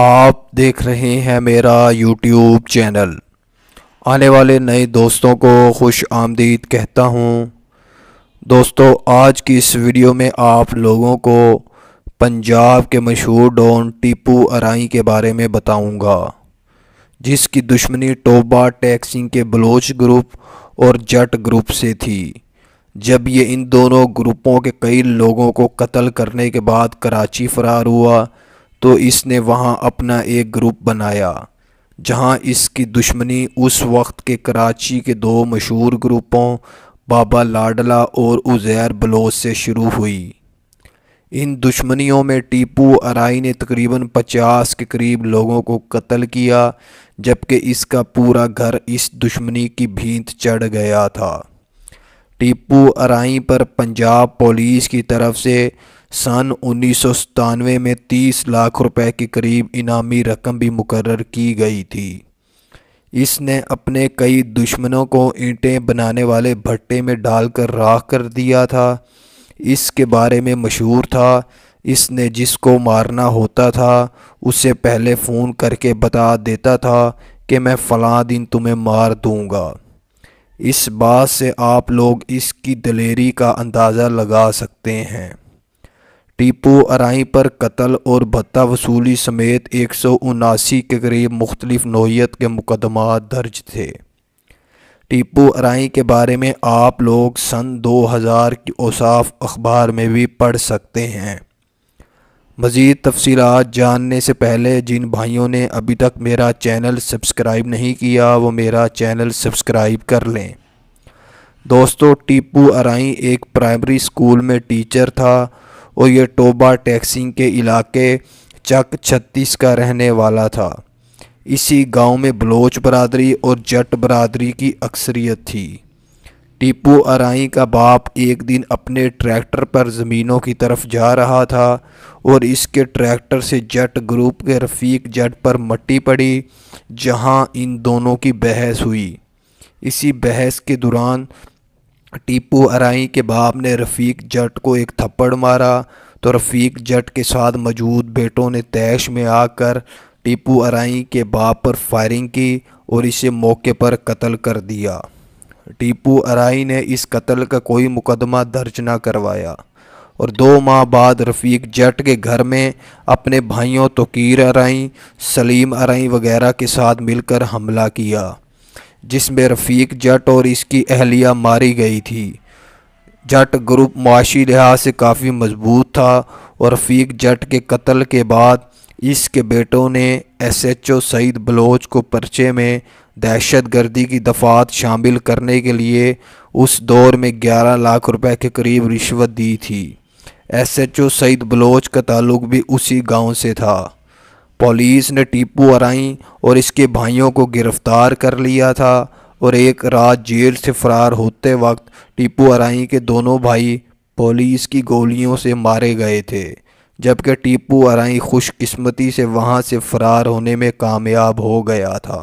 आप देख रहे हैं मेरा यूट्यूब चैनल आने वाले नए दोस्तों को खुश आमदीद कहता हूँ दोस्तों आज की इस वीडियो में आप लोगों को पंजाब के मशहूर डॉन टीपू अराई के बारे में बताऊंगा, जिसकी दुश्मनी टोबा टैक्सिंग के बलोच ग्रुप और जट ग्रुप से थी जब ये इन दोनों ग्रुपों के कई लोगों को कत्ल करने के बाद कराची फ़रार हुआ तो इसने वहाँ अपना एक ग्रुप बनाया जहाँ इसकी दुश्मनी उस वक्त के कराची के दो मशहूर ग्रुपों बाबा लाडला और उज़ैर बलोच से शुरू हुई इन दुश्मनियों में टीपू अराई ने तकरीबन 50 के करीब लोगों को कत्ल किया जबकि इसका पूरा घर इस दुश्मनी की भींत चढ़ गया था टीपू अराई पर पंजाब पुलिस की तरफ से सन उन्नीस सौ सतानवे में तीस लाख रुपए के करीब इनामी रकम भी मुकर की गई थी इसने अपने कई दुश्मनों को ईंटें बनाने वाले भट्टे में डालकर राख कर दिया था इसके बारे में मशहूर था इसने जिसको मारना होता था उसे पहले फ़ोन करके बता देता था कि मैं फ़लाँ दिन तुम्हें मार दूँगा इस बात से आप लोग इसकी दलेरी का अंदाज़ा लगा सकते हैं टीपू अराई पर कत्ल और भत्ता वसूली समेत एक सौ उनासी के करीब मुख्तलिफ नोयत के मुकदमा दर्ज थे टीपू अराई के बारे में आप लोग सन हज़ार की औसाफ अखबार में भी पढ़ सकते हैं मज़ीद तफसीत जानने से पहले जिन भाइयों ने अभी तक मेरा चैनल सब्सक्राइब नहीं किया वो मेरा चैनल सब्सक्राइब कर लें दोस्तों टीपू अराई एक प्राइमरी स्कूल में टीचर था और यह टोबा टैक्सिंग के इलाके चक छत्तीस का रहने वाला था इसी गांव में बलोच बरदरी और जट बरदरी की अक्सरियत थी टीपू अराई का बाप एक दिन अपने ट्रैक्टर पर ज़मीनों की तरफ जा रहा था और इसके ट्रैक्टर से जट ग्रुप के रफ़ीक जट पर मट्टी पड़ी जहां इन दोनों की बहस हुई इसी बहस के दौरान टीपू अराई के बाप ने रफ़ीक जट को एक थप्पड़ मारा तो रफ़ीक जट के साथ मौजूद बेटों ने तैश में आकर टीपू अराई के बाप पर फायरिंग की और इसे मौके पर कत्ल कर दिया टीपू अराई ने इस कत्ल का कोई मुकदमा दर्ज ना करवाया और दो माह बाद रफ़ीक जट के घर में अपने भाइयों तोकीर अराई सलीम अराई वगैरह के साथ मिलकर हमला किया जिसमें रफ़ीक जट और इसकी अहलिया मारी गई थी जट ग्रुप माशी लिहाज से काफ़ी मजबूत था और रफ़ीक जट के कत्ल के बाद इसके बेटों ने S H O Saeed Baloch को पर्चे में दहशत गर्दी की दफात शामिल करने के लिए उस दौर में ग्यारह लाख रुपए के करीब रिश्वत दी थी S H O Saeed Baloch का ताल्लुक भी उसी गांव से था पुलिस ने टीपू अराई और इसके भाइयों को गिरफ्तार कर लिया था और एक रात जेल से फरार होते वक्त टीपू अराई के दोनों भाई पुलिस की गोलियों से मारे गए थे जबकि टीपू अराई खुशकिस्मती से वहाँ से फ़रार होने में कामयाब हो गया था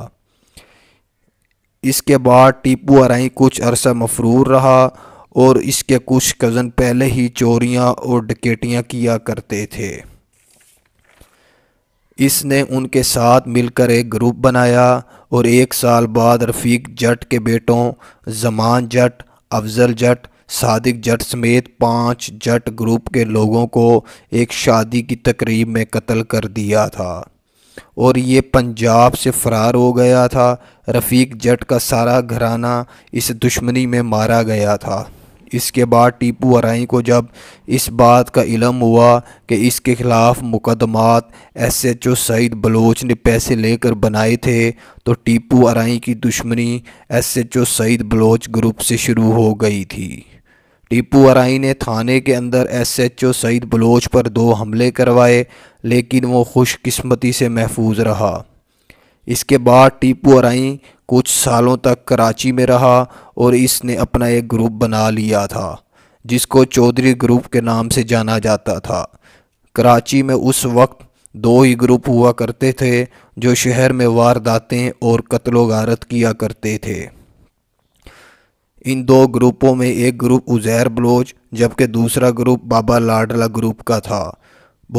इसके बाद टीपू अराई कुछ अरसा मफरूर रहा और इसके कुछ कज़न पहले ही चोरियाँ और डकेटियां किया करते थे इसने उनके साथ मिलकर एक ग्रुप बनाया और एक साल बाद रफ़ीक जट के बेटों जमान जट अफजल जट सादिक जट समेत पांच जट ग्रुप के लोगों को एक शादी की तकरीब में कत्ल कर दिया था और ये पंजाब से फ़रार हो गया था रफ़ीक जट का सारा घराना इस दुश्मनी में मारा गया था इसके बाद टीपू अराई को जब इस बात का इलम हुआ कि इसके ख़िलाफ़ मुकदमात S H O Saeed Baloch ने पैसे लेकर बनाए थे तो टीपू अराई की दुश्मनी S H O Saeed Baloch group से शुरू हो गई थी टीपू अराई ने थाने के अंदर S H O Saeed Baloch पर दो हमले करवाए लेकिन वो खुशकस्मती से महफूज रहा इसके बाद टीपू अराई कुछ सालों तक कराची में रहा और इसने अपना एक ग्रुप बना लिया था जिसको चौधरी ग्रुप के नाम से जाना जाता था कराची में उस वक्त दो ही ग्रुप हुआ करते थे जो शहर में वारदातें और कत्लो गारत किया करते थे इन दो ग्रुपों में एक ग्रुप उजैर बलोच जबकि दूसरा ग्रुप बाबा लाडला ग्रुप का था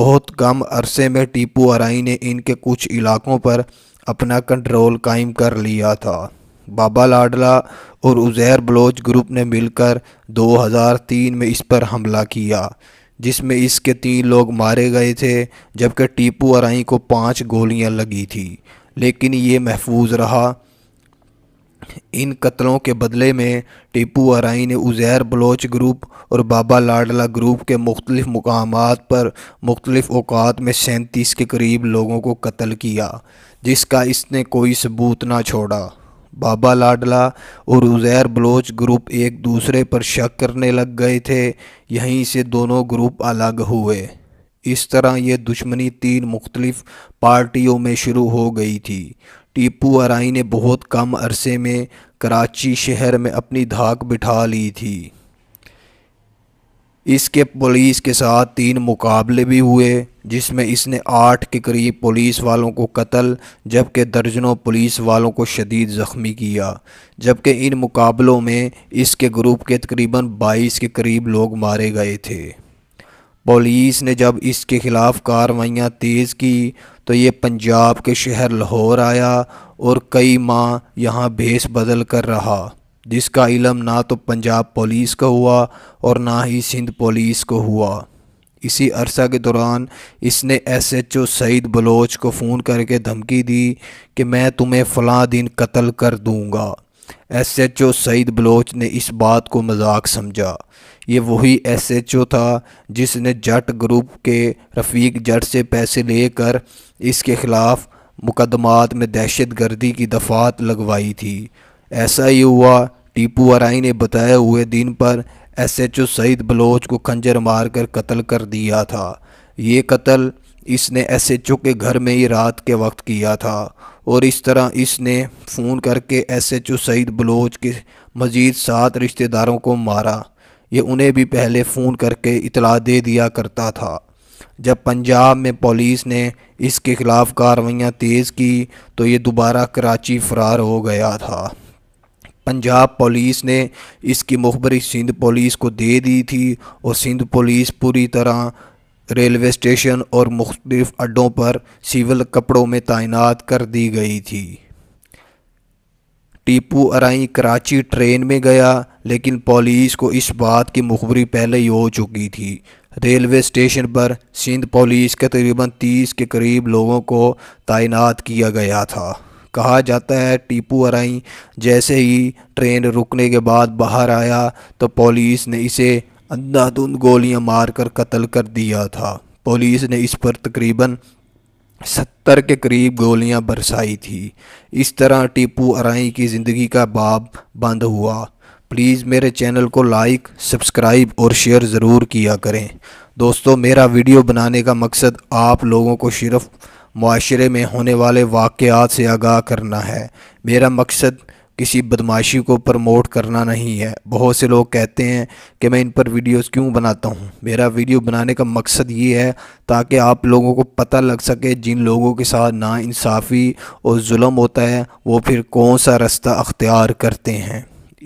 बहुत कम अरसे में टीपू आरई ने इनके कुछ इलाकों पर अपना कंट्रोल कायम कर लिया था बाबा लाडला और उजैर बलोच ग्रुप ने मिलकर 2003 में इस पर हमला किया जिसमें इसके तीन लोग मारे गए थे जबकि टीपू अराई को पांच गोलियां लगी थी लेकिन ये महफूज रहा इन कत्लों के बदले में टीपू आरई ने उज़ैर बलोच ग्रुप और बाबा लाडला ग्रुप के मुख्तलिफ़ मकाम पर मुख्तलिफ़ अवकात में सैंतीस के करीब लोगों को कत्ल किया जिसका इसने कोई सबूत ना छोड़ा बाबा लाडला और उज़ैर बलोच ग्रुप एक दूसरे पर शक करने लग गए थे यहीं से दोनों ग्रुप अलग हुए इस तरह ये दुश्मनी तीन मुख्तलिफ़ पार्टियों में शुरू हो गई थी टीपू अराई ने बहुत कम अरसे में कराची शहर में अपनी धाक बिठा ली थी इसके पुलिस के साथ तीन मुकाबले भी हुए जिसमें इसने आठ के करीब पुलिस वालों को कत्ल जबकि दर्जनों पुलिस वालों को शदीद ज़ख्मी किया जबकि इन मुकाबलों में इसके ग्रुप के तकरीबन 22 के करीब लोग मारे गए थे पुलिस ने जब इसके ख़िलाफ़ कार्रवाइयाँ तेज़ की तो ये पंजाब के शहर लाहौर आया और कई माह यहाँ भेस बदल कर रहा जिसका इलम ना तो पंजाब पुलिस को हुआ और ना ही सिंध पुलिस को हुआ इसी अरसा के दौरान इसने S H O Saeed Baloch को फ़ोन करके धमकी दी कि मैं तुम्हें फ़लाँ दिन कत्ल कर दूँगा S H O Saeed Baloch ने इस बात को मजाक समझा ये वही एस एच ओ था जिसने जट ग्रुप के रफ़ीक जट से पैसे लेकर इसके ख़िलाफ़ मुकदमात में दहशत गर्दी की दफात लगवाई थी ऐसा ही हुआ टीपू आरई ने बताए हुए दिन पर S H O Saeed Baloch को खंजर मार कर कत्ल कर दिया था ये कत्ल इसने एस एच ओ के घर में ही रात के वक्त किया था और इस तरह इसने फ़ोन करके S H O Saeed Baloch के मज़ीद सात रिश्तेदारों को मारा ये उन्हें भी पहले फ़ोन करके इतला दे दिया करता था जब पंजाब में पुलिस ने इसके ख़िलाफ़ कार्रवाइयाँ तेज़ की तो ये दोबारा कराची फ़रार हो गया था पंजाब पुलिस ने इसकी मुखबरी सिंध पुलिस को दे दी थी और सिंध पुलिस पूरी तरह रेलवे स्टेशन और मुख्तलिफ अड्डों पर सिविल कपड़ों में तैनात कर दी गई थी टीपू अराई कराची ट्रेन में गया लेकिन पुलिस को इस बात की मुखबरी पहले ही हो चुकी थी रेलवे स्टेशन पर सिंध पुलिस के तकरीबन तीस के करीब लोगों को तैनात किया गया था कहा जाता है टीपू अराई जैसे ही ट्रेन रुकने के बाद बाहर आया तो पुलिस ने इसे अंधाधुंध गोलियां मारकर कत्ल कर दिया था पुलिस ने इस पर तकरीबन सत्तर के करीब गोलियां बरसाई थी इस तरह टीपू अराई की ज़िंदगी का बाब बंद हुआ प्लीज़ मेरे चैनल को लाइक सब्सक्राइब और शेयर ज़रूर किया करें दोस्तों मेरा वीडियो बनाने का मकसद आप लोगों को सिर्फ माशरे में होने वाले वाक़ात से आगाह करना है मेरा मकसद किसी बदमाशी को प्रमोट करना नहीं है बहुत से लोग कहते हैं कि मैं इन पर वीडियोस क्यों बनाता हूँ मेरा वीडियो बनाने का मकसद ये है ताकि आप लोगों को पता लग सके जिन लोगों के साथ ना इंसाफ़ी और जुल्म होता है वो फिर कौन सा रास्ता अख्तियार करते हैं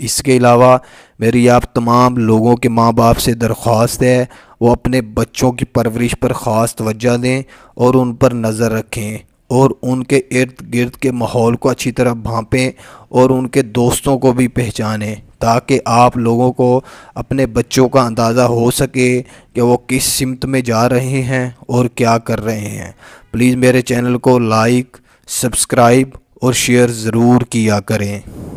इसके अलावा मेरी आप तमाम लोगों के माँ बाप से दरख्वास्त है वो अपने बच्चों की परवरिश पर ख़ास तोज्जा दें और उन पर नज़र रखें और उनके इर्द गिर्द के माहौल को अच्छी तरह भांपें और उनके दोस्तों को भी पहचानें ताकि आप लोगों को अपने बच्चों का अंदाज़ा हो सके कि वो किस सिमत में जा रहे हैं और क्या कर रहे हैं प्लीज़ मेरे चैनल को लाइक सब्सक्राइब और शेयर ज़रूर किया करें